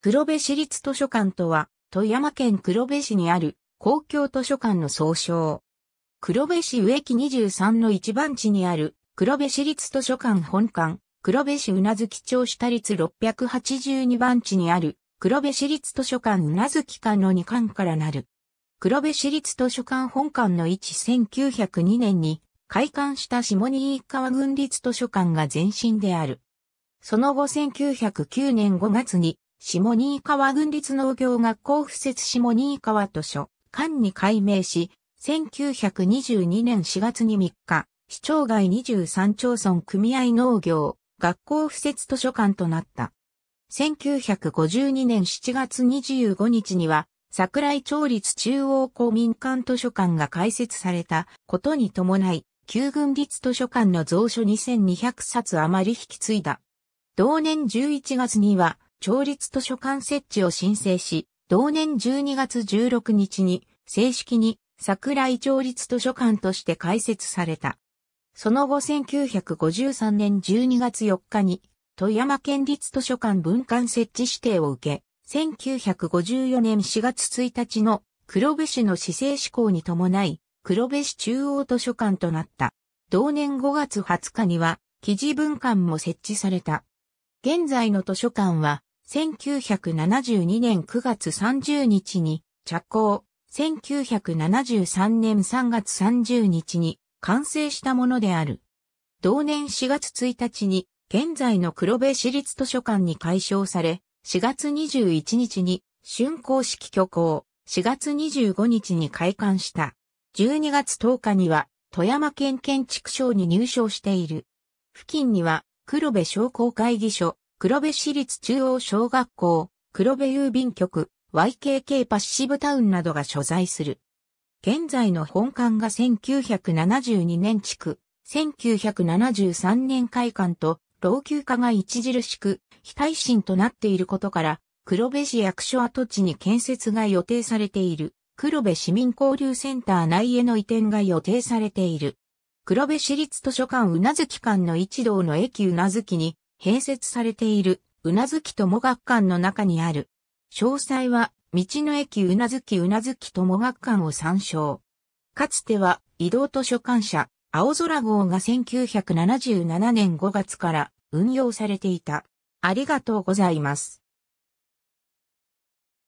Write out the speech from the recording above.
黒部市立図書館とは、富山県黒部市にある公共図書館の総称。黒部市植木23の一番地にある黒部市立図書館本館、黒部市宇奈月町下立682番地にある黒部市立図書館宇奈月館の2館からなる。黒部市立図書館本館の1 1902年に開館した下新川郡立図書館が前身である。その後1909年5月に下新川郡立農業学校附設下新川図書館に改名し、1922年4月に3日、市町外23町村組合農業学校附設図書館となった。1952年7月25日には、桜井町立中央公民館図書館が開設されたことに伴い、旧軍立図書館の蔵書2200冊余り引き継いだ。同年11月には、町立図書館設置を申請し、同年12月16日に正式に桜井町立図書館として開設された。その後1953年12月4日に富山県立図書館文館設置指定を受け、1954年4月1日の黒部市の市政施行に伴い、黒部市中央図書館となった。同年5月20日には、記事文館も設置された。現在の図書館は、1972年9月30日に着工、1973年3月30日に完成したものである。同年4月1日に現在の黒部市立図書館に改称され、4月21日に竣工式挙行、4月25日に開館した。12月10日には富山県建築賞に入賞している。付近には黒部商工会議所、黒部市立中央小学校、黒部郵便局、YKK パッシブタウンなどが所在する。現在の本館が1972年地区、1973年開館と老朽化が著しく非耐震となっていることから、黒部市役所跡地に建設が予定されている、黒部市民交流センター内への移転が予定されている。黒部市立図書館うなずき館の一堂の駅うなずきに、併設されている、うなずき友学館の中にある。詳細は、道の駅うなずきうなずき友学館を参照。かつては、移動図書館社、青空号が1977年5月から運用されていた。ありがとうございます。